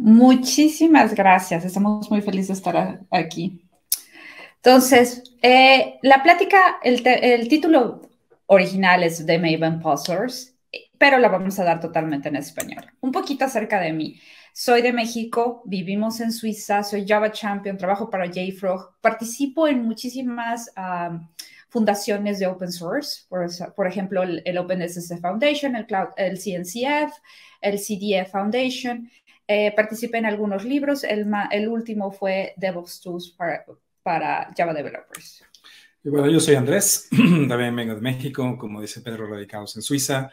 Muchísimas gracias, estamos muy felices de estar aquí. Entonces, eh, la plática, el, título original es The Maven Puzzlers, pero la vamos a dar totalmente en español. Un poquito acerca de mí. Soy de México, vivimos en Suiza, soy Java Champion, trabajo para JFrog, participo en muchísimas fundaciones de open source, por, ejemplo, el, el OpenSSF Foundation, el, Cloud, el CNCF, el CDF Foundation, eh, participé en algunos libros, el, el último fue DevOps Tools para, para Java Developers. Y bueno, yo soy Andrés, también vengo de México, como dice Pedro, radicados en Suiza.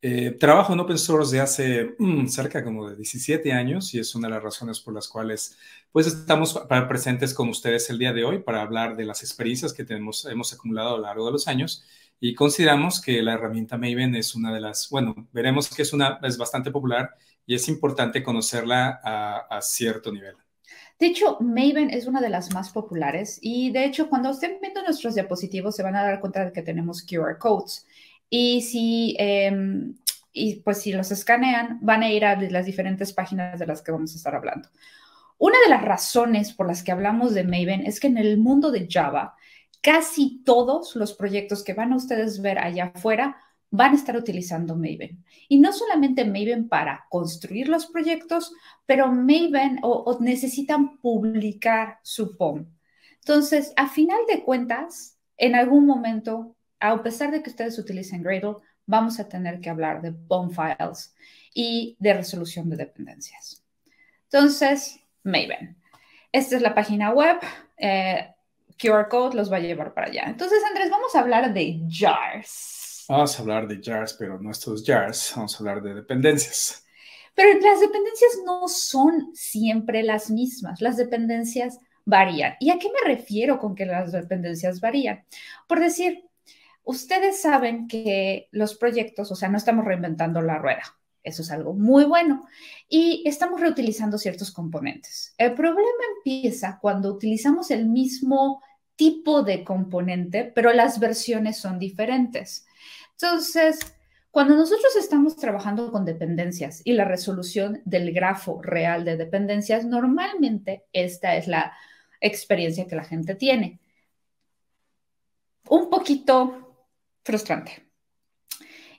Eh, trabajo en open source de hace mm, cerca como de 17 años y es una de las razones por las cuales pues estamos presentes con ustedes el día de hoy para hablar de las experiencias que tenemos, hemos acumulado a lo largo de los años y consideramos que la herramienta Maven es una de las, bueno, veremos que es una, es bastante popular y es importante conocerla a, cierto nivel. De hecho, Maven es una de las más populares y de hecho, cuando estén viendo nuestros diapositivos se van a dar cuenta de que tenemos QR codes y si em, y pues si los escanean van a ir a las diferentes páginas de las que vamos a estar hablando. Una de las razones por las que hablamos de Maven es que en el mundo de Java casi todos los proyectos que van a ustedes ver allá afuera van a estar utilizando Maven. Y no solamente Maven para construir los proyectos, pero Maven o, necesitan publicar su POM. Entonces, a final de cuentas, en algún momento, a pesar de que ustedes utilicen Gradle, vamos a tener que hablar de POM files y de resolución de dependencias. Entonces, Maven. Esta es la página web. Eh, QR code los va a llevar para allá. Entonces, Andrés, vamos a hablar de jars. Vamos a hablar de jars, pero no estos jars, vamos a hablar de dependencias. Pero las dependencias no son siempre las mismas, las dependencias varían. ¿Y a qué me refiero con que las dependencias varían? Por decir, ustedes saben que los proyectos, o sea, no estamos reinventando la rueda, eso es algo muy bueno. Y estamos reutilizando ciertos componentes. El problema empieza cuando utilizamos el mismo tipo de componente, pero las versiones son diferentes. Entonces, cuando nosotros estamos trabajando con dependencias y la resolución del grafo real de dependencias, normalmente esta es la experiencia que la gente tiene. Un poquito frustrante.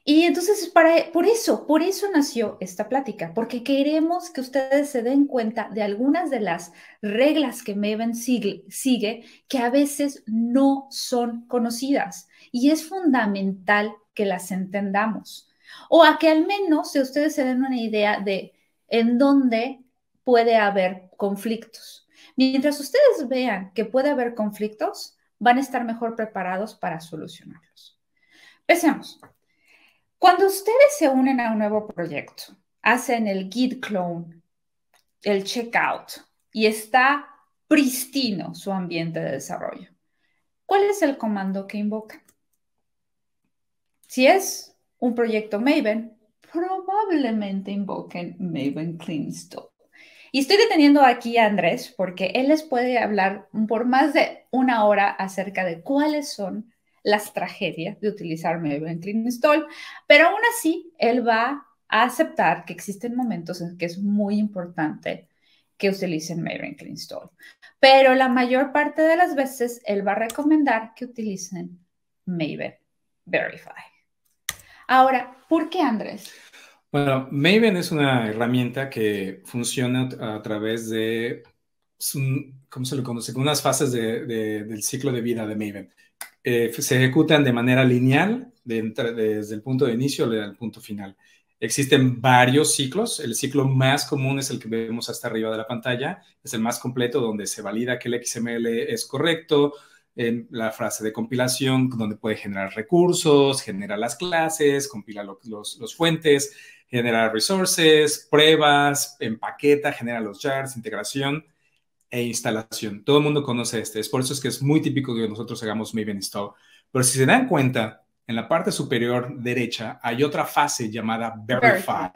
Y entonces, para, por eso, por eso nació esta plática, porque queremos que ustedes se den cuenta de algunas de las reglas que Maven sigue, sigue que a veces no son conocidas. Y es fundamental que las entendamos o a que al menos ustedes se den una idea de en dónde puede haber conflictos. Mientras ustedes vean que puede haber conflictos, van a estar mejor preparados para solucionarlos. Empecemos. Cuando ustedes se unen a un nuevo proyecto, hacen el Git clone, el checkout y está pristino su ambiente de desarrollo. ¿Cuál es el comando que invocan? Si es un proyecto Maven, probablemente invoquen Maven Clean Install. Y estoy deteniendo aquí a Andrés porque él les puede hablar por más de una hora acerca de cuáles son las tragedias de utilizar Maven Clean Install, pero aún así él va a aceptar que existen momentos en que es muy importante que utilicen Maven Clean Install, pero la mayor parte de las veces él va a recomendar que utilicen Maven Verify. Ahora, ¿por qué Andrés? Bueno, Maven es una herramienta que funciona a través de, ¿cómo se lo conoce? Unas fases del ciclo de vida de Maven. Eh, se ejecutan de manera lineal desde el punto de inicio al punto final. Existen varios ciclos. El ciclo más común es el que vemos hasta arriba de la pantalla. Es el más completo donde se valida que el XML es correcto, en la frase de compilación, donde puede generar recursos, genera las clases, compila los, fuentes, generar resources, pruebas, empaqueta, genera los jars, integración e instalación. Todo el mundo conoce este. Es por eso es que es muy típico que nosotros hagamos Maven Install. Pero si se dan cuenta, en la parte superior derecha hay otra fase llamada Verify.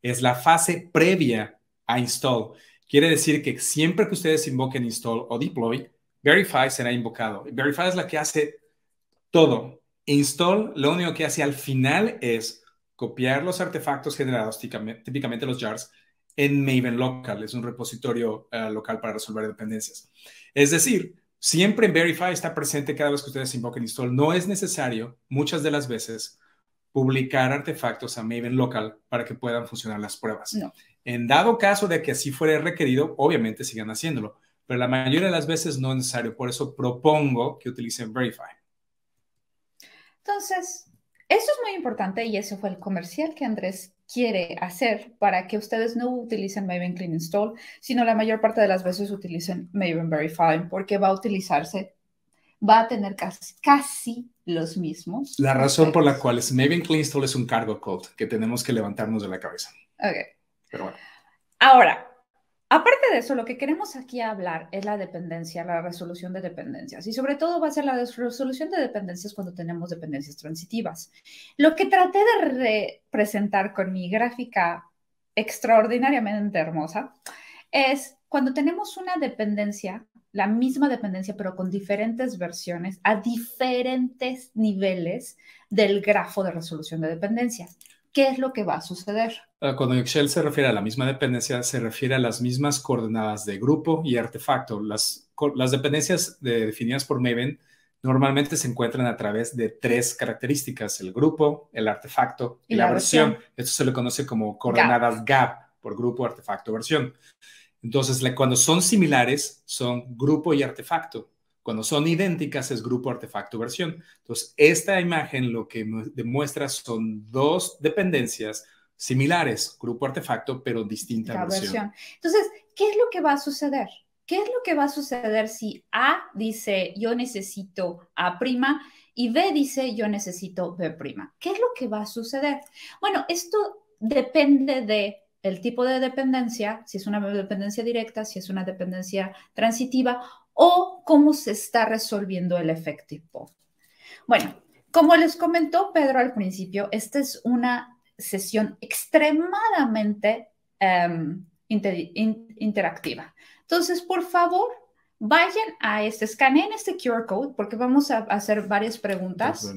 Es la fase previa a Install. Quiere decir que siempre que ustedes invoquen Install o Deploy, Verify será invocado. Verify es la que hace todo. Install lo único que hace al final es copiar los artefactos generados, típicamente los jars, en Maven Local. Es un repositorio eh, local para resolver dependencias. Es decir, siempre en Verify está presente cada vez que ustedes invoquen install. No es necesario, muchas de las veces, publicar artefactos a Maven Local para que puedan funcionar las pruebas. En dado caso de que así fuera requerido, obviamente sigan haciéndolo pero la mayoría de las veces no es necesario. Por eso propongo que utilicen Verify. Entonces, eso es muy importante y ese fue el comercial que Andrés quiere hacer para que ustedes no utilicen Maven Clean Install, sino la mayor parte de las veces utilicen Maven Verify porque va a utilizarse, va a tener casi, casi los mismos. La razón por la cual es Maven Clean Install es un cargo code que tenemos que levantarnos de la cabeza. Ok. Pero bueno. Ahora, Aparte de eso, lo que queremos aquí hablar es la dependencia, la resolución de dependencias y sobre todo va a ser la resolución de dependencias cuando tenemos dependencias transitivas. Lo que traté de representar con mi gráfica extraordinariamente hermosa es cuando tenemos una dependencia, la misma dependencia pero con diferentes versiones a diferentes niveles del grafo de resolución de dependencias. ¿Qué es lo que va a suceder? Ah, cuando Excel se refiere a la misma dependencia, se refiere a las mismas coordenadas de grupo y artefacto. Las, dependencias definidas por Maven normalmente se encuentran a través de tres características, el grupo, el artefacto y, la, versión. Esto se le conoce como coordenadas gap. gap, por grupo, artefacto, versión. Entonces, cuando son similares, son grupo y artefacto. Cuando son idénticas, es grupo, artefacto, versión. Entonces, esta imagen lo que demuestra son dos dependencias similares, grupo artefacto, pero distinta versión. Entonces, ¿qué es lo que va a suceder? ¿Qué es lo que va a suceder si A dice yo necesito A' prima y B dice yo necesito B'? ¿Qué es lo que va a suceder? Bueno, esto depende de el tipo de dependencia, si es una dependencia directa, si es una dependencia transitiva o cómo se está resolviendo el efectivo. Bueno, como les comentó Pedro al principio, esta es una sesión extremadamente em, interactiva. Entonces, por favor, vayan a este, escaneen este QR code porque vamos a hacer varias preguntas.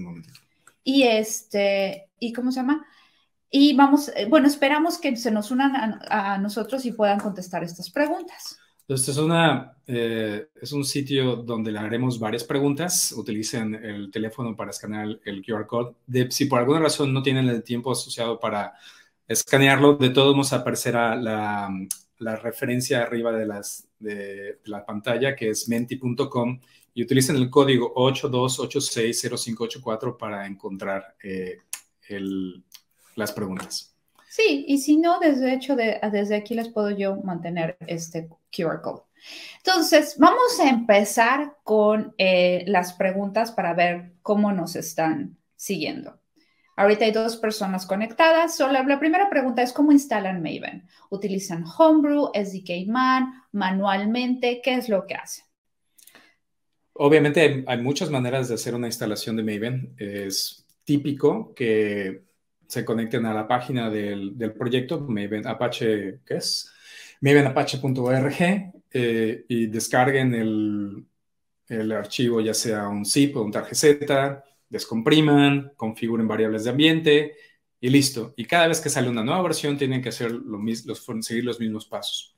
Y este, ¿y cómo se llama? Y vamos, eh, bueno, esperamos que se nos unan a nosotros y puedan contestar estas preguntas. Entonces, es, eh, es un sitio donde le haremos varias preguntas. Utilicen el teléfono para escanear el QR code. De, si por alguna razón no tienen el tiempo asociado para escanearlo, de todos modos aparecerá la, la referencia arriba de, las, la pantalla, que es menti.com, y utilicen el código 82860584 para encontrar eh, las preguntas. Sí, y si no, desde hecho, desde aquí les puedo yo mantener este QR code. Entonces, vamos a empezar con eh, las preguntas para ver cómo nos están siguiendo. Ahorita hay dos personas conectadas. la, primera pregunta es, ¿cómo instalan Maven? ¿Utilizan Homebrew, SDK Man, manualmente? ¿Qué es lo que hacen? Obviamente hay muchas maneras de hacer una instalación de Maven. Es típico que se conecten a la página del, del proyecto, Maven Apache, ¿qué es? mavenapache.org eh, y descarguen el, archivo, ya sea un zip o un tar.gz descompriman, configuren variables de ambiente y listo. Y cada vez que sale una nueva versión tienen que hacer lo los, seguir los mismos pasos.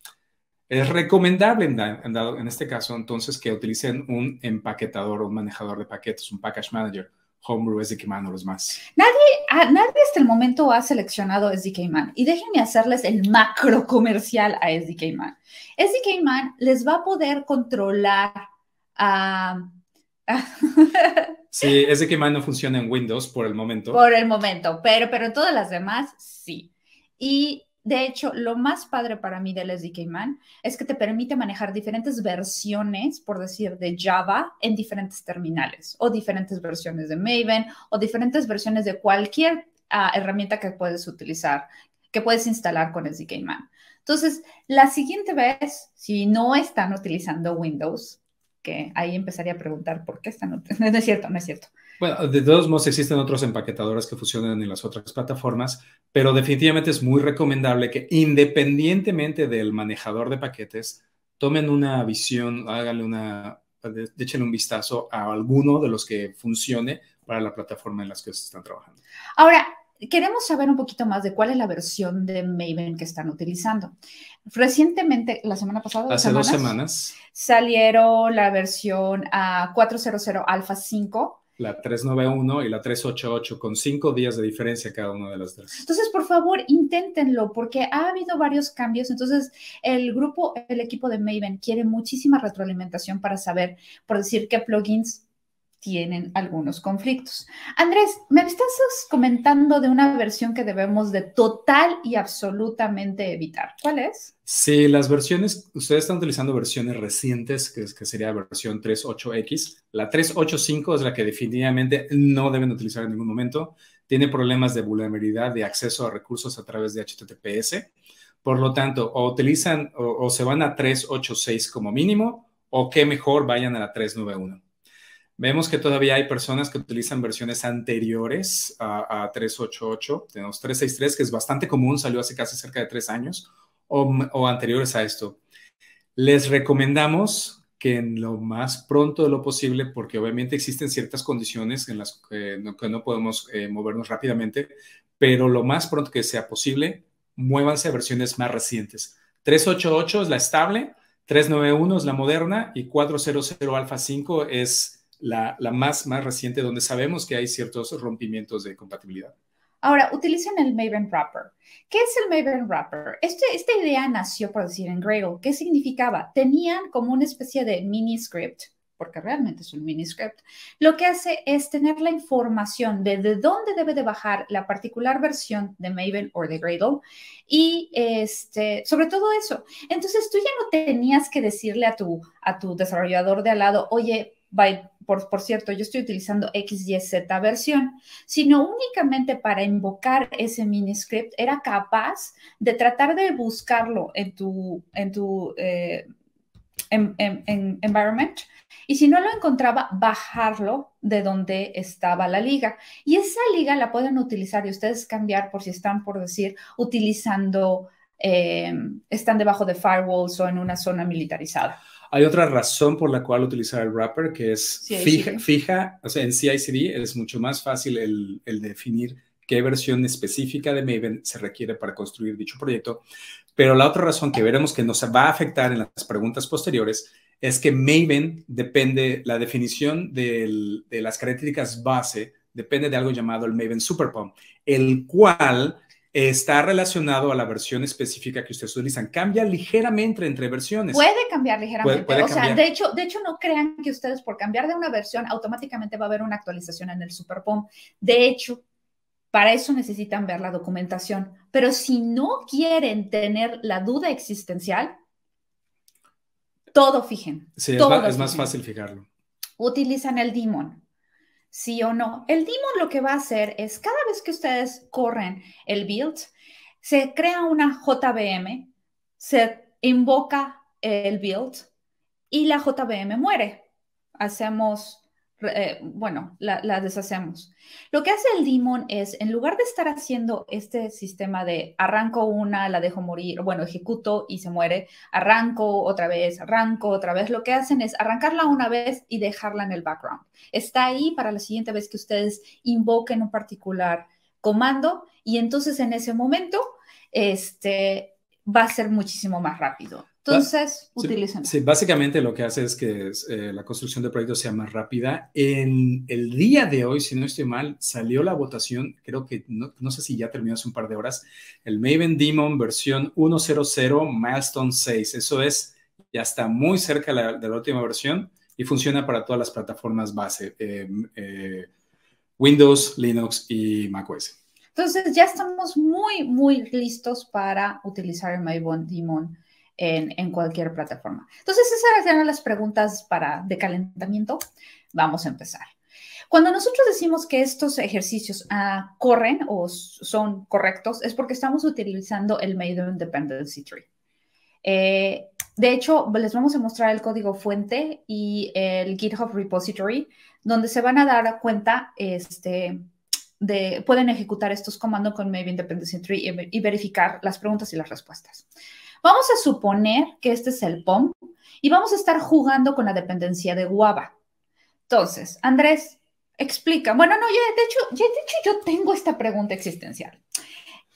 Es recomendable en, este caso entonces que utilicen un empaquetador, un manejador de paquetes, un package manager Homebrew SDK-Man o los más. Nadie, ah, nadie hasta el momento ha seleccionado SDK-Man. Y déjenme hacerles el macro comercial a SDK-Man. SDK-Man les va a poder controlar a... Ah, sí, SDK-Man no funciona en Windows por el momento. Por el momento, pero, pero en todas las demás sí. Y de hecho, lo más padre para mí del SDK Man es que te permite manejar diferentes versiones, por decir, de Java en diferentes terminales o diferentes versiones de Maven o diferentes versiones de cualquier ah, herramienta que puedes utilizar, que puedes instalar con SDK Man. Entonces, la siguiente vez, si no están utilizando Windows, que ahí empezaría a preguntar por qué están utilizando, no es cierto, no es cierto. Bueno, de todos modos existen otros empaquetadores que funcionan en las otras plataformas, pero definitivamente es muy recomendable que independientemente del manejador de paquetes, tomen una visión, háganle una, échenle un vistazo a alguno de los que funcione para la plataforma en la que se están trabajando. Ahora, queremos saber un poquito más de cuál es la versión de Maven que están utilizando. Recientemente, la semana pasada, hace dos semanas, salieron la versión a ah, 400 Alpha 5 la 391 y la 388, con cinco días de diferencia cada una de las tres. Entonces, por favor, inténtenlo, porque ha habido varios cambios. Entonces, el grupo, el equipo de Maven quiere muchísima retroalimentación para saber, por decir, qué plugins tienen algunos conflictos. Andrés, me estás comentando de una versión que debemos de total y absolutamente evitar. ¿Cuál es? Sí, las versiones, ustedes están utilizando versiones recientes, que, que sería la versión 3.8x. La 3.8.5 es la que definitivamente no deben utilizar en ningún momento. Tiene problemas de vulnerabilidad, de acceso a recursos a través de HTTPS. Por lo tanto, o utilizan o, se van a 3.8.6 como mínimo, o qué mejor vayan a la 3.9.1. Vemos que todavía hay personas que utilizan versiones anteriores a, 388. Tenemos 363, que es bastante común, salió hace casi cerca de tres años, o, o anteriores a esto. Les recomendamos que en lo más pronto de lo posible, porque obviamente existen ciertas condiciones en las que eh, no, podemos eh, movernos rápidamente, pero lo más pronto que sea posible, muévanse a versiones más recientes. 388 es la estable, 391 es la moderna y 400 alfa 5 es la, más, más reciente, donde sabemos que hay ciertos rompimientos de compatibilidad. Ahora, utilizan el Maven Wrapper. ¿Qué es el Maven Wrapper? Este, esta idea nació, por decir, en Gradle. ¿Qué significaba? Tenían como una especie de mini script, porque realmente es un mini script. Lo que hace es tener la información de, de dónde debe de bajar la particular versión de Maven o de Gradle y este, sobre todo eso. Entonces, tú ya no tenías que decirle a tu, a tu desarrollador de al lado, oye, by, por, cierto, yo estoy utilizando XYZ versión, sino únicamente para invocar ese miniscript era capaz de tratar de buscarlo en tu, en tu eh, en, environment y si no lo encontraba, bajarlo de donde estaba la liga. Y esa liga la pueden utilizar y ustedes cambiar por si están, por decir, utilizando, eh, están debajo de firewalls o en una zona militarizada. Hay otra razón por la cual utilizar el wrapper que es fija, fija, o sea, en CICD es mucho más fácil el, definir qué versión específica de Maven se requiere para construir dicho proyecto. Pero la otra razón que veremos que nos va a afectar en las preguntas posteriores es que Maven depende, la definición de las características base depende de algo llamado el Maven Superpump, el cual está relacionado a la versión específica que ustedes utilizan. Cambia ligeramente entre versiones. Puede cambiar ligeramente. de hecho, de hecho, no crean que ustedes por cambiar de una versión automáticamente va a haber una actualización en el Super De hecho, para eso necesitan ver la documentación. Pero si no quieren tener la duda existencial, todo fijen. Sí, es, más, fácil fijarlo. Utilizan el Demon sí o no. El Demon lo que va a hacer es cada vez que ustedes corren el build, se crea una JBM, se invoca el build y la JBM muere. Hacemos eh, bueno, la deshacemos. Lo que hace el demon es, en lugar de estar haciendo este sistema de arranco una, la dejo morir, bueno, ejecuto y se muere, arranco otra vez, arranco otra vez, lo que hacen es arrancarla una vez y dejarla en el background. Está ahí para la siguiente vez que ustedes invoquen un particular comando y entonces en ese momento, este va a ser muchísimo más rápido. Entonces, utilicen. Sí, básicamente lo que hace es que eh, la construcción de proyectos sea más rápida. En el día de hoy, si no estoy mal, salió la votación, creo que no, sé si ya terminó hace un par de horas, el Maven Demon versión 1.0.0 Milestone 6. Eso es, ya está muy cerca de la última versión y funciona para todas las plataformas base, em, eh, Windows, Linux y macOS. Entonces, ya estamos muy, muy listos para utilizar el Maven Demon en, cualquier plataforma. Entonces, esas eran las preguntas para de calentamiento. Vamos a empezar. Cuando nosotros decimos que estos ejercicios ah, corren o son correctos, es porque estamos utilizando el Maven Dependency Tree. Eh, de hecho, les vamos a mostrar el código fuente y el GitHub repository, donde se van a dar cuenta, este, de, pueden ejecutar estos comandos con Maven Dependency Tree y verificar las preguntas y las respuestas. Vamos a suponer que este es el POM y vamos a estar jugando con la dependencia de guava. Entonces, Andrés, explica. Bueno, no, ya, de hecho, yo tengo esta pregunta existencial.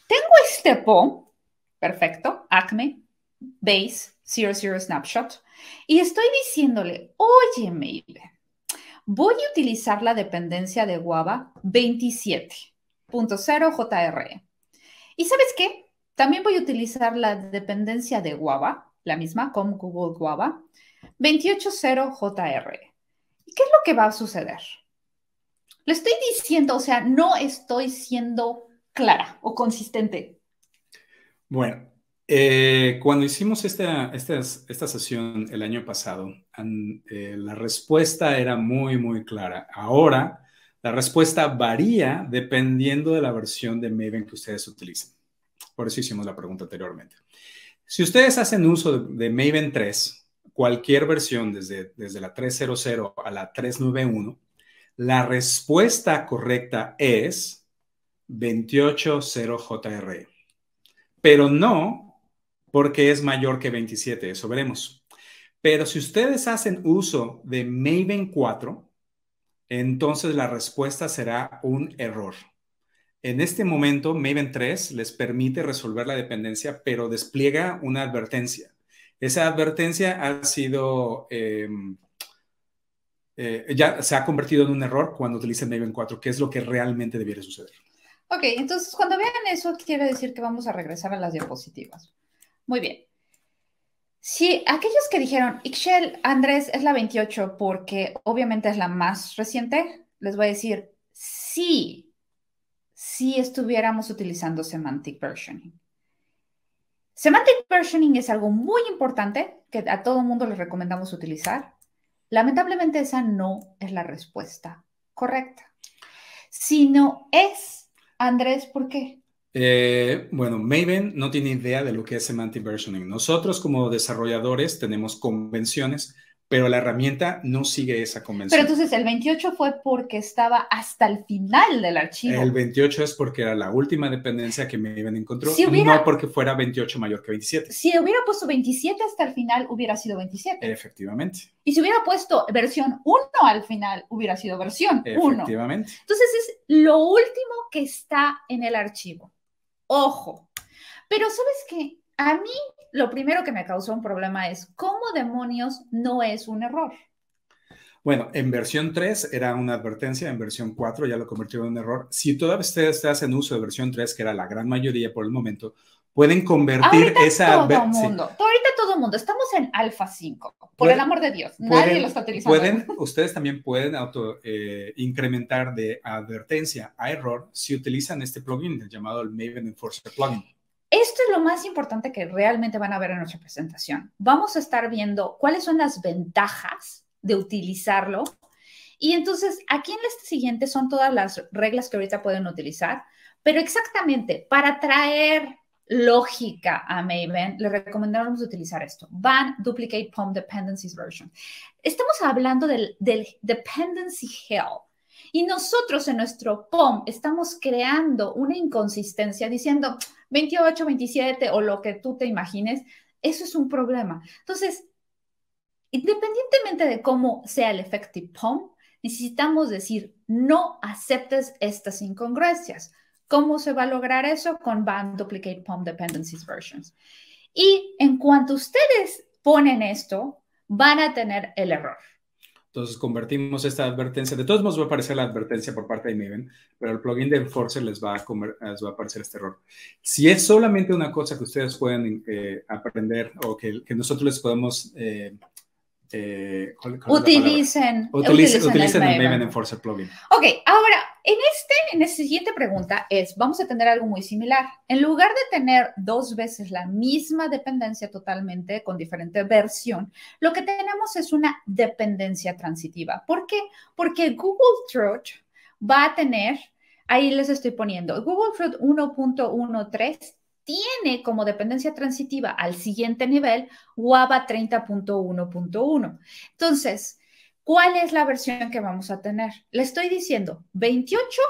Tengo este POM, perfecto, ACME, base, 00 snapshot, y estoy diciéndole, oye, Maven, voy a utilizar la dependencia de guava 27.0 JRE. ¿Y sabes qué? También voy a utilizar la dependencia de Guava, la misma, con Google Guava, jr ¿Y qué es lo que va a suceder? Le estoy diciendo, o sea, no estoy siendo clara o consistente. Bueno, eh, cuando hicimos esta, esta, sesión el año pasado, eh, la respuesta era muy, muy clara. Ahora, la respuesta varía dependiendo de la versión de Maven que ustedes utilicen. Por eso hicimos la pregunta anteriormente. Si ustedes hacen uso de, Maven 3, cualquier versión desde, desde la 3.0.0 a la 3.9.1, la respuesta correcta es 280JR, e. pero no porque es mayor que 27, eso veremos. Pero si ustedes hacen uso de Maven 4, entonces la respuesta será un error. En este momento, Maven 3 les permite resolver la dependencia, pero despliega una advertencia. Esa advertencia ha sido, em, eh, ya se ha convertido en un error cuando utilizan Maven 4, que es lo que realmente debiera suceder. Ok, entonces cuando vean eso, quiere decir que vamos a regresar a las diapositivas. Muy bien. Sí, aquellos que dijeron, Ixchel Andrés es la 28 porque obviamente es la más reciente, les voy a decir, sí, si estuviéramos utilizando semantic versioning. Semantic versioning es algo muy importante que a todo mundo le recomendamos utilizar. Lamentablemente esa no es la respuesta correcta. Si no es, Andrés, ¿por qué? Eh, bueno, Maven no tiene idea de lo que es semantic versioning. Nosotros como desarrolladores tenemos convenciones pero la herramienta no sigue esa convención. Pero entonces el 28 fue porque estaba hasta el final del archivo. El 28 es porque era la última dependencia que me encontró, si no porque fuera 28 mayor que 27. Si hubiera puesto 27 hasta el final, hubiera sido 27. Efectivamente. Y si hubiera puesto versión 1 al final, hubiera sido versión 1. Efectivamente. Entonces es lo último que está en el archivo. Ojo. Pero sabes qué? A mí lo primero que me causó un problema es cómo demonios no es un error. Bueno, en versión 3 era una advertencia, en versión 4 ya lo convirtió en un error. Si todavía ustedes hacen uso de versión 3, que era la gran mayoría por el momento, pueden convertir esa advertencia. Ahorita todo el mundo, estamos en alfa 5, por el amor de Dios, nadie lo está utilizando. Pueden, ustedes también pueden auto eh, incrementar de advertencia a error si utilizan este plugin llamado el Maven Enforcer Plugin. Esto es lo más importante que realmente van a ver en nuestra presentación. Vamos a estar viendo cuáles son las ventajas de utilizarlo. Y entonces, aquí en la este siguiente son todas las reglas que ahorita pueden utilizar, pero exactamente para traer lógica a Maven, le recomendamos utilizar esto. Van Duplicate POM Dependencies Version. Estamos hablando del, del, Dependency Hell. Y nosotros en nuestro POM estamos creando una inconsistencia diciendo, 28, 27 o lo que tú te imagines, eso es un problema. Entonces, independientemente de cómo sea el effective POM, necesitamos decir, no aceptes estas incongruencias. ¿Cómo se va a lograr eso? Con Band Duplicate POM Dependencies Versions. Y en cuanto ustedes ponen esto, van a tener el error. Entonces convertimos esta advertencia, de todos modos va a aparecer la advertencia por parte de Maven, pero el plugin de Enforcer les va a, comer, eh, va a aparecer este error. Si es solamente una cosa que ustedes pueden eh, aprender o que, que, nosotros les podemos eh, eh, utilicen, utilicen, el, Maven Enforcer plugin. Ok, ahora, en este, en esta siguiente pregunta es, vamos a tener algo muy similar. En lugar de tener dos veces la misma dependencia totalmente con diferente versión, lo que tenemos es una dependencia transitiva. ¿Por qué? Porque Google Throat va a tener, ahí les estoy poniendo, Google Throat 1.13 tiene como dependencia transitiva al siguiente nivel WABA 30.1.1. Entonces, ¿cuál es la versión que vamos a tener? Le estoy diciendo 28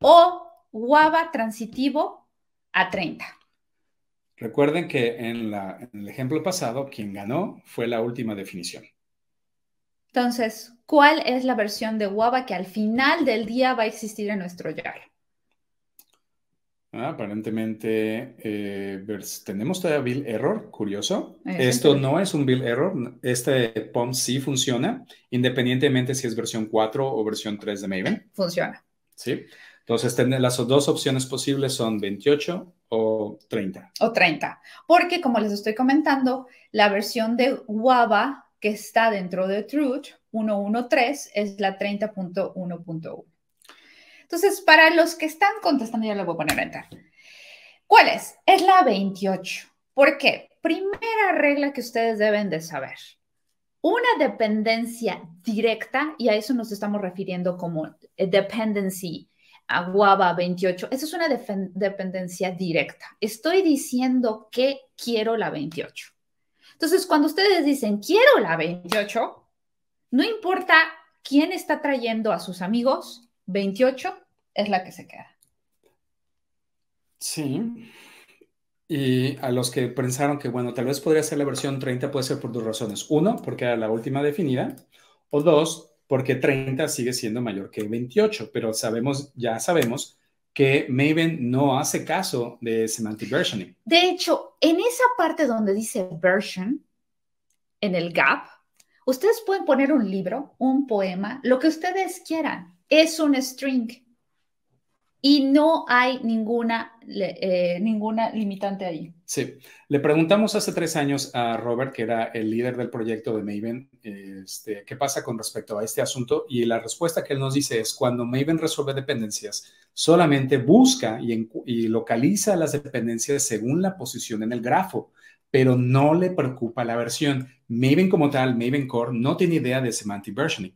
o Guava transitivo a 30. Recuerden que en, el ejemplo pasado, quien ganó fue la última definición. Entonces, ¿cuál es la versión de WABA que al final del día va a existir en nuestro YAR? Ah, aparentemente eh, tenemos todavía bill error, curioso. Esto no es un bill error, este POM sí funciona, independientemente si es versión 4 o versión 3 de Maven. Funciona. Sí. Entonces, las dos opciones posibles son 28 o 30. O 30, porque como les estoy comentando, la versión de Guava que está dentro de Truth 1.1.3 es la 30.1.1. Entonces, para los que están contestando, ya lo voy a poner a entrar. ¿Cuál es? Es la 28. ¿Por qué? Primera regla que ustedes deben de saber. Una dependencia directa, y a eso nos estamos refiriendo como eh, dependency, Aguaba 28. eso es una dependencia directa. Estoy diciendo que quiero la 28. Entonces, cuando ustedes dicen quiero la 28, no importa quién está trayendo a sus amigos, 28 es la que se queda. Sí. Y a los que pensaron que, bueno, tal vez podría ser la versión 30, puede ser por dos razones. Uno, porque era la última definida. O dos, porque 30 sigue siendo mayor que 28. Pero sabemos, ya sabemos que Maven no hace caso de semantic versioning. De hecho, en esa parte donde dice version, en el gap, ustedes pueden poner un libro, un poema, lo que ustedes quieran es un string y no hay ninguna, eh, ninguna limitante ahí. Sí, le preguntamos hace tres años a Robert, que era el líder del proyecto de Maven, este, qué pasa con respecto a este asunto y la respuesta que él nos dice es cuando Maven resuelve dependencias, solamente busca y, y localiza las dependencias según la posición en el grafo pero no le preocupa la versión. Maven como tal, Maven Core, no tiene idea de semantic versioning.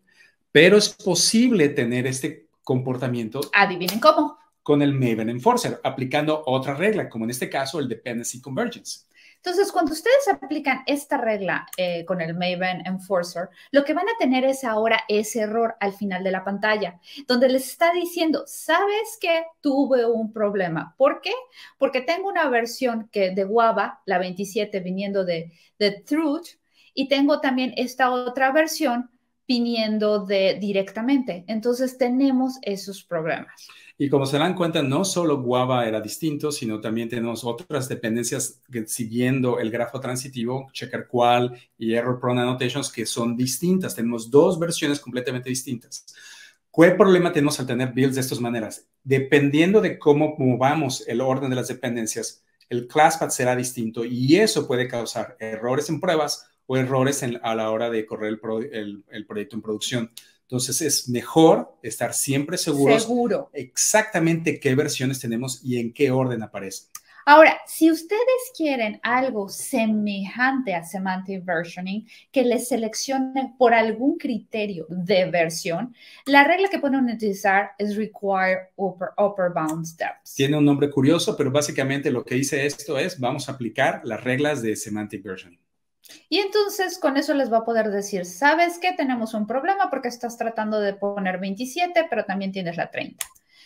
Pero es posible tener este comportamiento. Adivinen cómo. Con el Maven Enforcer, aplicando otra regla, como en este caso el Dependency Convergence. Entonces, cuando ustedes aplican esta regla eh, con el Maven Enforcer, lo que van a tener es ahora ese error al final de la pantalla, donde les está diciendo, sabes que tuve un problema. ¿Por qué? Porque tengo una versión que de Guava, la 27, viniendo de, de Truth, y tengo también esta otra versión viniendo de directamente. Entonces tenemos esos programas. Y como se dan cuenta, no solo Guava era distinto, sino también tenemos otras dependencias siguiendo el grafo transitivo, checker cual y error prone annotations que son distintas. Tenemos dos versiones completamente distintas. ¿Qué problema tenemos al tener builds de estas maneras? Dependiendo de cómo movamos el orden de las dependencias, el classpath será distinto y eso puede causar errores en pruebas o errores a la hora de correr el, proyecto en producción. Entonces es mejor estar siempre seguros. Exactamente qué versiones tenemos y en qué orden aparecen. Ahora, si ustedes quieren algo semejante a Semantic Versioning, que les seleccione por algún criterio de versión, la regla que pueden utilizar es Require Upper, upper Bound Steps. Tiene un nombre curioso, pero básicamente lo que dice esto es, vamos a aplicar las reglas de Semantic Versioning. Y entonces con eso les va a poder decir, ¿sabes qué? Tenemos un problema porque estás tratando de poner 27, pero también tienes la 30.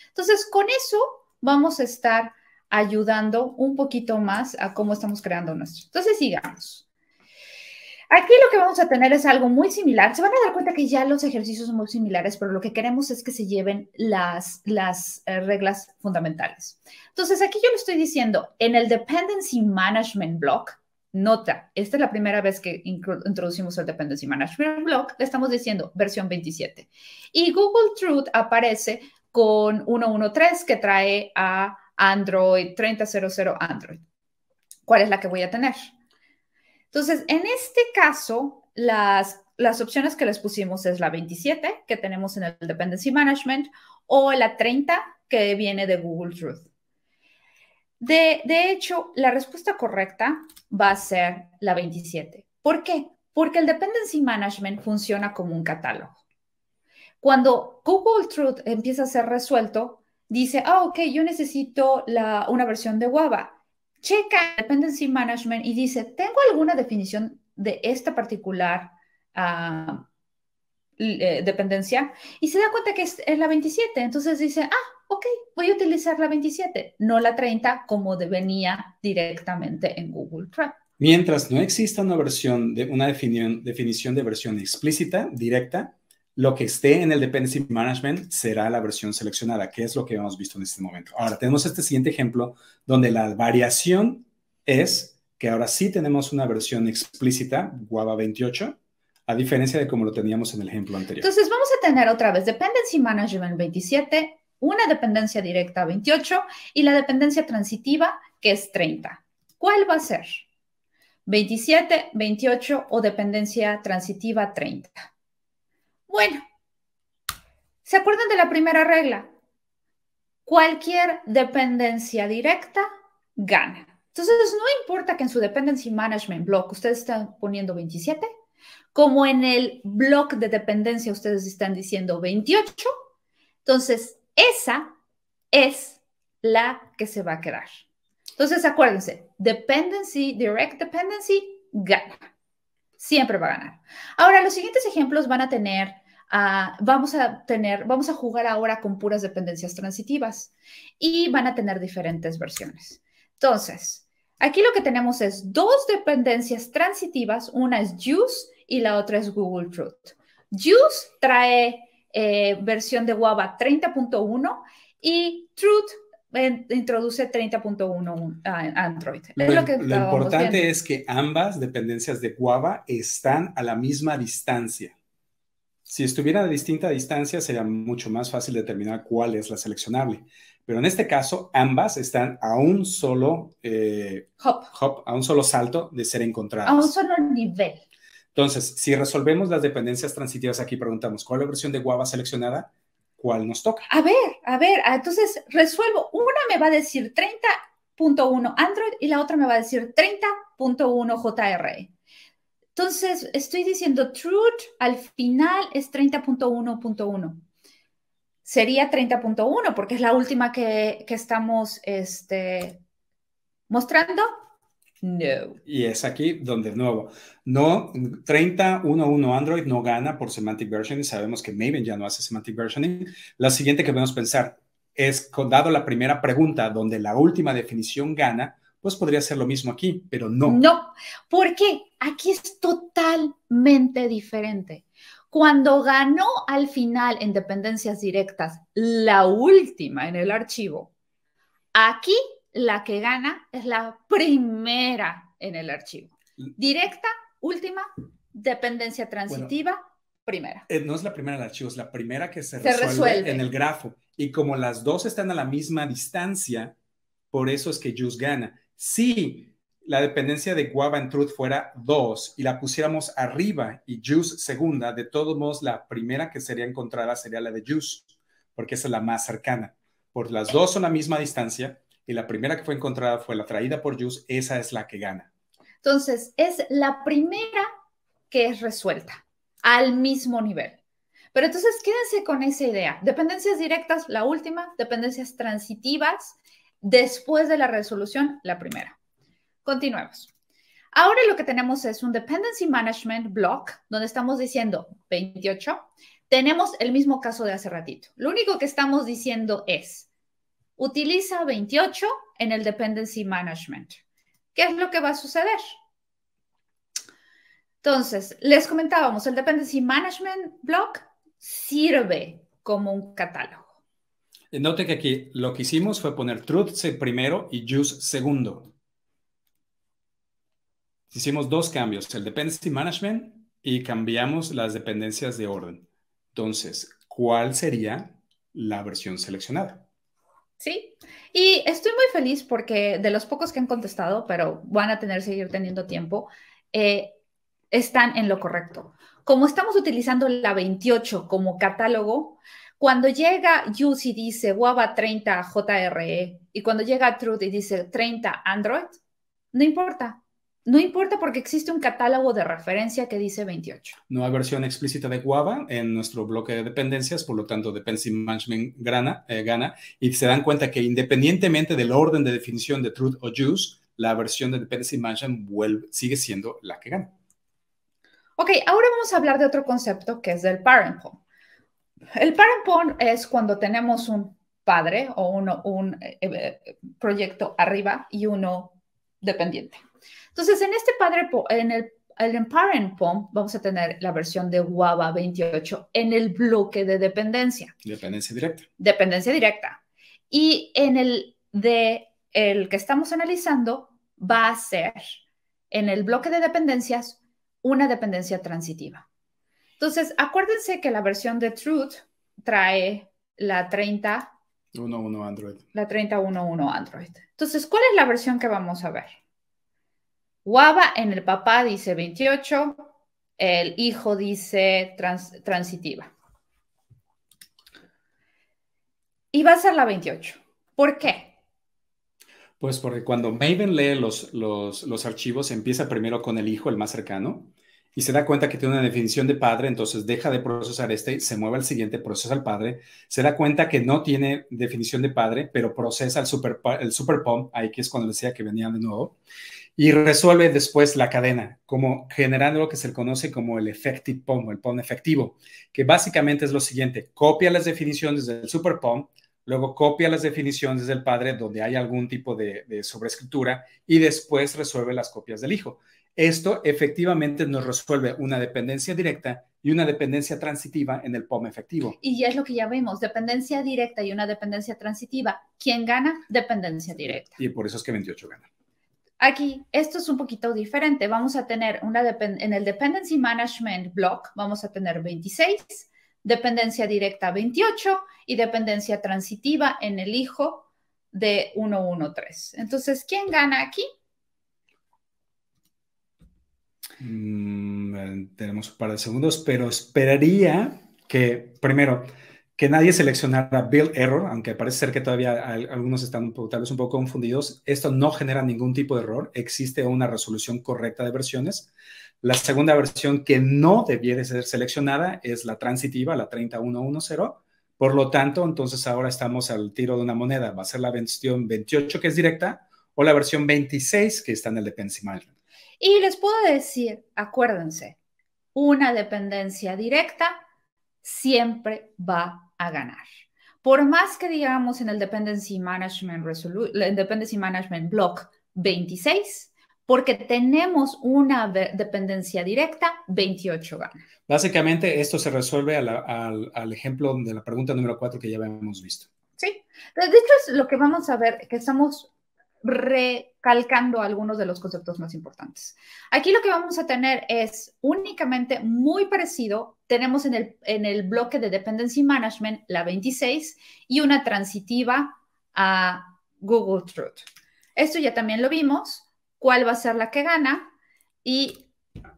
Entonces, con eso vamos a estar ayudando un poquito más a cómo estamos creando nuestro. Entonces, sigamos. Aquí lo que vamos a tener es algo muy similar. Se van a dar cuenta que ya los ejercicios son muy similares, pero lo que queremos es que se lleven las, eh, reglas fundamentales. Entonces, aquí yo le estoy diciendo, en el Dependency Management Block, Nota, esta es la primera vez que introducimos el Dependency Management Block, le estamos diciendo versión 27. Y Google Truth aparece con 113 que trae a Android 3000 Android. ¿Cuál es la que voy a tener? Entonces, en este caso, las, las opciones que les pusimos es la 27 que tenemos en el Dependency Management o la 30 que viene de Google Truth. De, hecho, la respuesta correcta va a ser la 27. ¿Por qué? Porque el Dependency Management funciona como un catálogo. Cuando Google Truth empieza a ser resuelto, dice, ah, ok, yo necesito la, una versión de Guava. Checa Dependency Management y dice, ¿tengo alguna definición de esta particular ah, eh, dependencia y se da cuenta que es, la 27. Entonces dice, ah, ok, voy a utilizar la 27, no la 30 como venía directamente en Google Drive. Mientras no exista una versión de una definición, definición de versión explícita, directa, lo que esté en el Dependency Management será la versión seleccionada, que es lo que hemos visto en este momento. Ahora tenemos este siguiente ejemplo donde la variación es que ahora sí tenemos una versión explícita, Guava 28, a diferencia de como lo teníamos en el ejemplo anterior. Entonces vamos a tener otra vez Dependency Management 27, una dependencia directa 28 y la dependencia transitiva que es 30. ¿Cuál va a ser? 27, 28 o dependencia transitiva 30. Bueno, ¿se acuerdan de la primera regla? Cualquier dependencia directa gana. Entonces, no importa que en su dependency management block ustedes estén poniendo 27, como en el block de dependencia ustedes están diciendo 28, entonces esa es la que se va a quedar. Entonces acuérdense, dependency, direct dependency, gana. Siempre va a ganar. Ahora, los siguientes ejemplos van a tener ah, vamos a tener, vamos a jugar ahora con puras dependencias transitivas y van a tener diferentes versiones. Entonces, aquí lo que tenemos es dos dependencias transitivas, una es use y la otra es Google Truth. Juice trae eh, versión de Guava 30.1 y Truth introduce 30.1 Android. Lo, importante es que ambas dependencias de Guava están a la misma distancia. Si estuvieran a distinta distancia, sería mucho más fácil determinar cuál es la seleccionable. Pero en este caso, ambas están a un solo eh, a un solo salto de ser encontradas. A un solo nivel. Entonces, si resolvemos las dependencias transitivas aquí, preguntamos, ¿cuál es la versión de Guava seleccionada? ¿Cuál nos toca? A ver, a ver, ah, entonces resuelvo. Una me va a decir 30.1 Android y la otra me va a decir 30.1 JR. E. Entonces, estoy diciendo truth al final es 30.1.1. Sería 30.1 porque es la última que, estamos este, mostrando. No. Y es aquí donde, de nuevo, no, 30.1.1 Android no gana por Semantic Versioning. Sabemos que Maven ya no hace Semantic Versioning. La siguiente que podemos pensar es, dado la primera pregunta, donde la última definición gana, pues podría ser lo mismo aquí, pero no. No, porque aquí es totalmente diferente. Cuando ganó al final en dependencias directas la última en el archivo, aquí la que gana es la primera en el archivo. Directa, última, dependencia transitiva, primera. Eh, no es la primera en el archivo, es la primera que se, resuelve, en el grafo. Y como las dos están a la misma distancia, por eso es que Juice gana. Si la dependencia de Guava en Truth fuera dos y la pusiéramos arriba y Juice segunda, de todos modos la primera que sería encontrada sería la de Juice, porque es la más cercana. Por las dos son a la misma distancia, y la primera que fue encontrada fue la traída por Jus, esa es la que gana. Entonces, es la primera que es resuelta al mismo nivel. Pero entonces quédense con esa idea. Dependencias directas, la última, dependencias transitivas, después de la resolución, la primera. Continuemos. Ahora lo que tenemos es un Dependency Management Block, donde estamos diciendo 28. Tenemos el mismo caso de hace ratito. Lo único que estamos diciendo es, utiliza 28 en el Dependency Management. ¿Qué es lo que va a suceder? Entonces, les comentábamos, el Dependency Management Block sirve como un catálogo. Note que aquí lo que hicimos fue poner truth primero y use segundo. Hicimos dos cambios, el Dependency Management y cambiamos las dependencias de orden. Entonces, ¿cuál sería la versión seleccionada? Sí, y estoy muy feliz porque de los pocos que han contestado, pero van a tener seguir teniendo tiempo, eh, están en lo correcto. Como estamos utilizando la 28 como catálogo, cuando llega y dice Guava 30 JRE y cuando llega Truth y dice 30 Android, no importa, no importa porque existe un catálogo de referencia que dice 28. No hay versión explícita de Guava en nuestro bloque de dependencias, por lo tanto, Dependency Management eh, gana y se dan cuenta que independientemente del orden de definición de Truth o Juice, la versión de Dependency Management sigue siendo la que gana. Ok, ahora vamos a hablar de otro concepto que es del parent El parent home es cuando tenemos un padre o uno, un eh, eh, proyecto arriba y uno dependiente. Entonces, en este padre, en el, el Parent POM, vamos a tener la versión de Guava 28 en el bloque de dependencia. Dependencia directa. Dependencia directa. Y en el de el que estamos analizando va a ser en el bloque de dependencias una dependencia transitiva. Entonces, acuérdense que la versión de Truth trae la 30 1.1 Android. La 311 Android. Entonces, ¿cuál es la versión que vamos a ver? Guava en el papá dice 28, el hijo dice transitiva. Y va a ser la 28. ¿Por qué? Pues porque cuando Maven lee los, los archivos, empieza primero con el hijo, el más cercano, y se da cuenta que tiene una definición de padre, entonces deja de procesar este, y se mueve al siguiente, procesa al padre, se da cuenta que no tiene definición de padre, pero procesa el super, el super ahí que es cuando decía que venía de nuevo, y resuelve después la cadena, como generando lo que se conoce como el effective pom el POM efectivo, que básicamente es lo siguiente, copia las definiciones del super luego copia las definiciones del padre donde hay algún tipo de, de y después resuelve las copias del hijo. Esto efectivamente nos resuelve una dependencia directa y una dependencia transitiva en el POM efectivo. Y ya es lo que ya vemos, dependencia directa y una dependencia transitiva. ¿Quién gana? Dependencia directa. Y por eso es que 28 gana. Aquí, esto es un poquito diferente. Vamos a tener una en el Dependency Management Block, vamos a tener 26, dependencia directa 28 y dependencia transitiva en el hijo de 113. Entonces, ¿quién gana aquí? Mm, eh, tenemos un par de segundos, pero esperaría que, primero, que nadie seleccionara build Error, aunque parece ser que todavía algunos están tal vez un poco confundidos. Esto no genera ningún tipo de error, existe una resolución correcta de versiones. La segunda versión que no debiera ser seleccionada es la transitiva, la 3110. Por lo tanto, entonces ahora estamos al tiro de una moneda. Va a ser la versión 28 que es directa o la versión 26 que está en el Dependency Pensimile. Y les puedo decir, acuérdense, una dependencia directa siempre va a ganar. Por más que digamos en el Dependency Management, Block 26, porque tenemos una dependencia directa, 28 gana. Básicamente esto se resuelve al ejemplo de la pregunta número 4 que ya habíamos visto. Sí, de hecho es lo que vamos a ver, que estamos recalcando algunos de los conceptos más importantes. Aquí lo que vamos a tener es únicamente muy parecido. Tenemos en el, bloque de Dependency Management la 26 y una transitiva a Google Truth. Esto ya también lo vimos, cuál va a ser la que gana y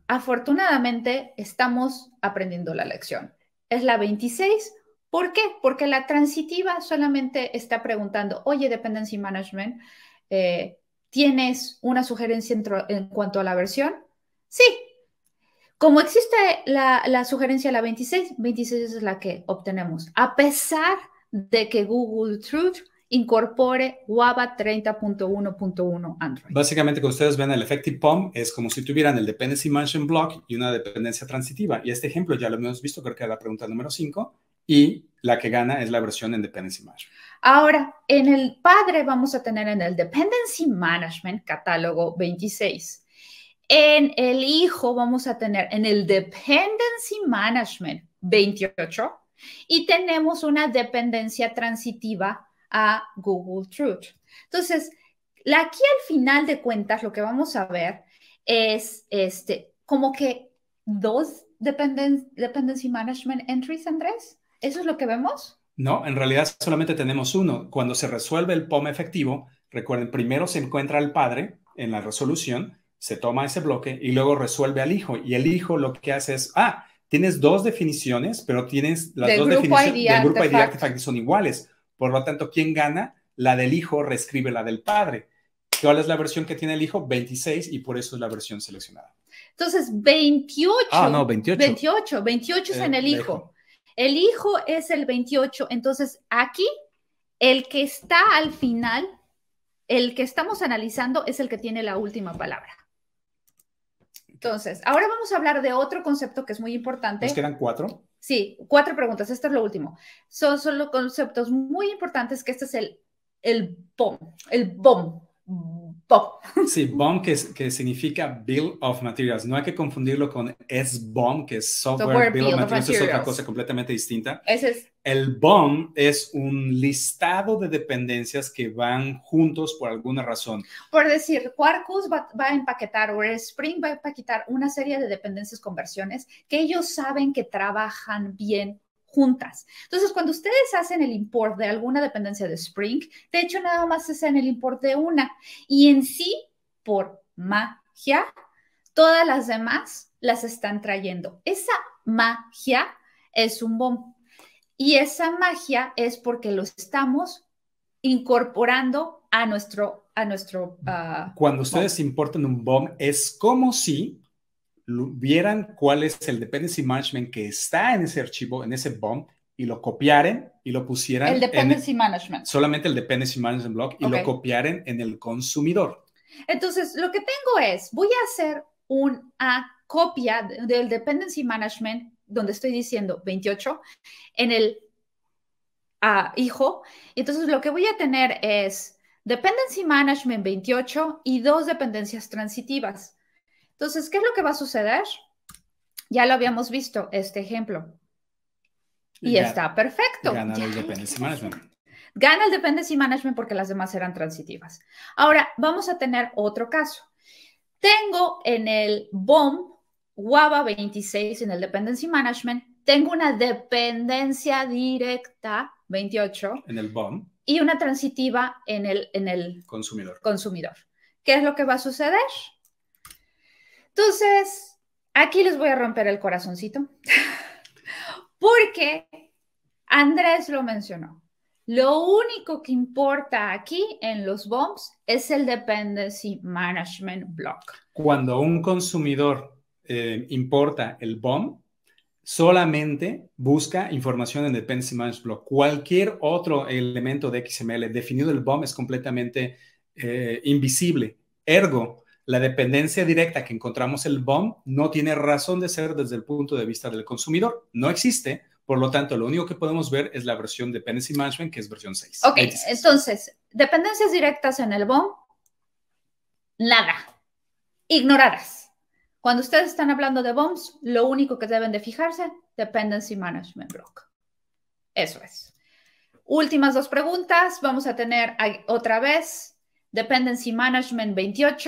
afortunadamente estamos aprendiendo la lección. Es la 26 ¿Por qué? Porque la transitiva solamente está preguntando, oye, dependency management, eh, ¿tienes una sugerencia en, cuanto a la versión? Sí. Como existe la, la sugerencia la 26, 26 es la que obtenemos. A pesar de que Google Truth incorpore WABA 30.1.1 Android. Básicamente, que ustedes ven el Effective POM es como si tuvieran el Dependency Mansion Block y una dependencia transitiva. Y este ejemplo ya lo hemos visto, creo que era la pregunta número 5. Y la que gana es la versión en Dependency Management. Ahora, en el padre vamos a tener en el Dependency Management catálogo 26. En el hijo vamos a tener en el Dependency Management 28 y tenemos una dependencia transitiva a Google Truth. Entonces, aquí al final de cuentas lo que vamos a ver es este, como que dos Dependency Management Entries, Andrés. ¿Eso es lo que vemos? No, en realidad solamente tenemos uno. Cuando se resuelve el POM efectivo, recuerden, primero se encuentra el padre en la resolución, se toma ese bloque y luego resuelve al hijo. Y el hijo lo que hace es, ah, tienes dos definiciones, pero tienes las dos definiciones del grupo ID artifact son iguales. Por lo tanto, ¿quién gana? La del hijo reescribe la del padre. ¿Cuál es la versión que tiene el hijo? 26 y por eso es la versión seleccionada. Entonces, 28. Ah, no, 28. 28, 28 es eh, en el hijo. El hijo es el 28, entonces aquí el que está al final, el que estamos analizando es el que tiene la última palabra. Entonces, ahora vamos a hablar de otro concepto que es muy importante. ¿Nos quedan cuatro? Sí, cuatro preguntas. Esto es lo último. Son solo conceptos muy importantes que este es el, el BOM. El BOM. Sí, BOM que, significa Bill of Materials. No hay que confundirlo con SBOM, que es Software, Bill, of Materials, es otra cosa completamente distinta. El BOM es un listado de dependencias que van juntos por alguna razón. Por decir, Quarkus va, va a empaquetar o Spring va a empaquetar una serie de dependencias con versiones que ellos saben que trabajan bien juntas. Entonces, cuando ustedes hacen el import de alguna dependencia de Spring, de hecho, nada más en el import de una. Y en sí, por magia, todas las demás las están trayendo. Esa magia es un bomb. Y esa magia es porque lo estamos incorporando a nuestro... A nuestro ah, Cuando ustedes importan un bomb, es como si vieran cuál es el dependency management que está en ese archivo, en ese bond y lo copiaren y lo pusieran. El dependency management. Solamente el dependency management block y lo copiaren en el consumidor. Entonces, lo que tengo es, voy a hacer una copia del dependency management, donde estoy diciendo 28, en el hijo hijo. Entonces, lo que voy a tener es dependency management 28 y dos dependencias transitivas. Entonces, ¿qué es lo que va a suceder? Ya lo habíamos visto, este ejemplo. Y, está perfecto. Gana el dependency management. Gana el dependency management porque las demás eran transitivas. Ahora, vamos a tener otro caso. Tengo en el BOM, WABA 26, en el dependency management, tengo una dependencia directa 28. En el BOM. Y una transitiva en el, en el consumidor. consumidor. ¿Qué es lo que va a suceder? Entonces, aquí les voy a romper el corazoncito, porque Andrés lo mencionó. Lo único que importa aquí en los BOMs es el Dependency Management Block. Cuando un consumidor eh, importa el BOM, solamente busca información en Dependency Management Block. Cualquier otro elemento de XML definido en el BOM es completamente eh, invisible. Ergo, la dependencia directa que encontramos en el BOM no tiene razón de ser desde el punto de vista del consumidor. No existe. Por lo tanto, lo único que podemos ver es la versión Dependency Management, que es versión 6. Ok, entonces, dependencias directas en el BOM, nada, ignoradas. Cuando ustedes están hablando de BOMs, lo único que deben de fijarse, Dependency Management Block. Eso es. Últimas dos preguntas. Vamos a tener otra vez Dependency Management 28,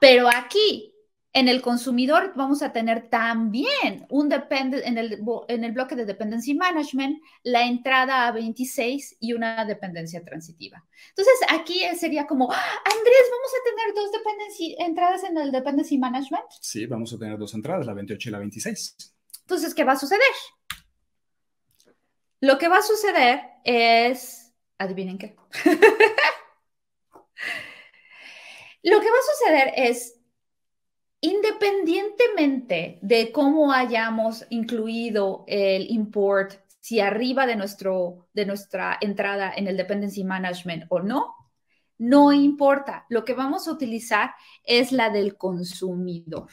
pero aquí en el consumidor vamos a tener también un depende, en, el, en el bloque de Dependency Management la entrada a 26 y una dependencia transitiva. Entonces aquí sería como, Andrés, ¿vamos a tener dos entradas en el Dependency Management? Sí, vamos a tener dos entradas, la 28 y la 26. Entonces, ¿qué va a suceder? Lo que va a suceder es, adivinen qué. Lo que va a suceder es, independientemente de cómo hayamos incluido el import, si arriba de, nuestro, de nuestra entrada en el dependency management o no, no importa. Lo que vamos a utilizar es la del consumidor.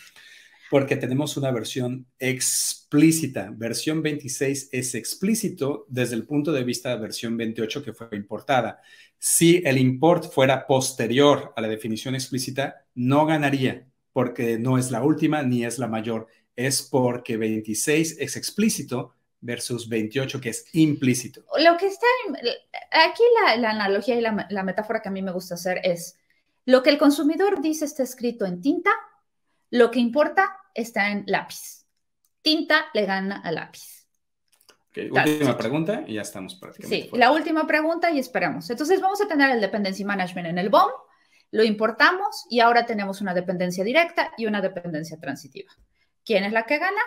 Porque tenemos una versión explícita. Versión 26 es explícito desde el punto de vista de versión 28 que fue importada. Si el import fuera posterior a la definición explícita, no ganaría porque no es la última ni es la mayor. Es porque 26 es explícito versus 28 que es implícito. Lo que está aquí la, analogía y la, la, metáfora que a mí me gusta hacer es lo que el consumidor dice está escrito en tinta, lo que importa está en lápiz. Tinta le gana a lápiz. La última pregunta y ya estamos prácticamente. Sí, la última pregunta y esperamos. Entonces vamos a tener el dependency management en el BOM, lo importamos y ahora tenemos una dependencia directa y una dependencia transitiva. ¿Quién es la que gana?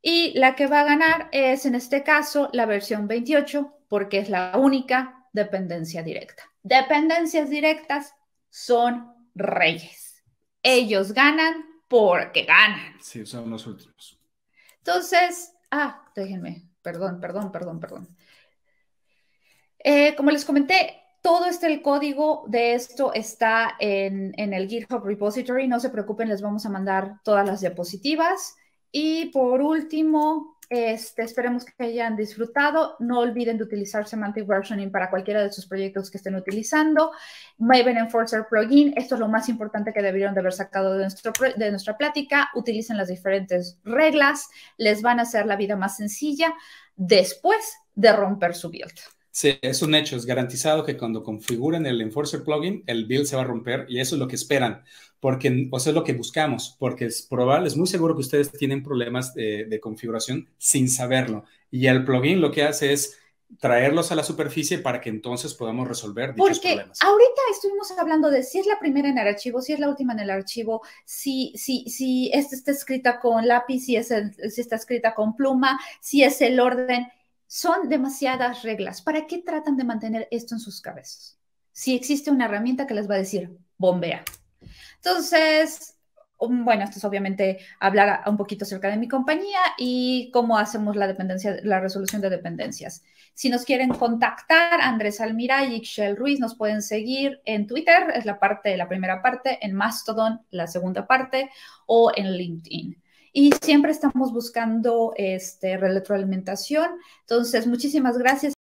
Y la que va a ganar es en este caso la versión 28 porque es la única dependencia directa. Dependencias directas son reyes. Ellos ganan porque ganan. Sí, son los últimos. Entonces, ah, déjenme, perdón, perdón, perdón, perdón. Eh, como les comenté, todo este el código de esto está en, en, el GitHub repository. No se preocupen, les vamos a mandar todas las diapositivas. Y por último, este, esperemos que hayan disfrutado. No olviden de utilizar Semantic Versioning para cualquiera de sus proyectos que estén utilizando. Maven Enforcer Plugin, esto es lo más importante que debieron de haber sacado de, de nuestra plática. Utilicen las diferentes reglas, les van a hacer la vida más sencilla después de romper su build. Sí, es un hecho, es garantizado que cuando configuren el Enforcer plugin, el build se va a romper y eso es lo que esperan, porque, o sea, es lo que buscamos, porque es probable, es muy seguro que ustedes tienen problemas de, configuración sin saberlo. Y el plugin lo que hace es traerlos a la superficie para que entonces podamos resolver dichos Porque ahorita estuvimos hablando de si es la primera en el archivo, si es la última en el archivo, si, si, si esta está escrita con lápiz, si, es si está escrita con pluma, si es el orden. Son demasiadas reglas. ¿Para qué tratan de mantener esto en sus cabezas? Si existe una herramienta que les va a decir, bombea. Entonces, um, bueno, esto es obviamente hablar un poquito acerca de mi compañía y cómo hacemos la dependencia, la resolución de dependencias. Si nos quieren contactar, Andrés Almirá y xel Ruiz nos pueden seguir en Twitter, es la parte, la primera parte, en Mastodon, la segunda parte, o en LinkedIn y siempre estamos buscando este, retroalimentación. Entonces, muchísimas gracias.